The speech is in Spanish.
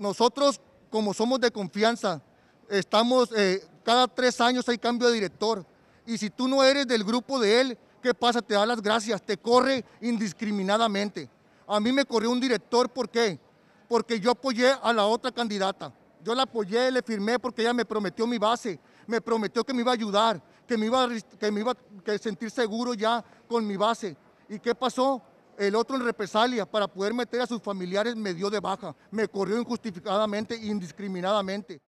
nosotros como somos de confianza, estamos, eh, cada tres años hay cambio de director. Y si tú no eres del grupo de él, ¿qué pasa? Te da las gracias, te corre indiscriminadamente. A mí me corrió un director, ¿por qué? Porque yo apoyé a la otra candidata. Yo la apoyé, le firmé porque ella me prometió mi base, me prometió que me iba a ayudar, que me iba, que me iba a sentir seguro ya con mi base. ¿Y qué pasó? el otro en represalia para poder meter a sus familiares me dio de baja, me corrió injustificadamente, indiscriminadamente.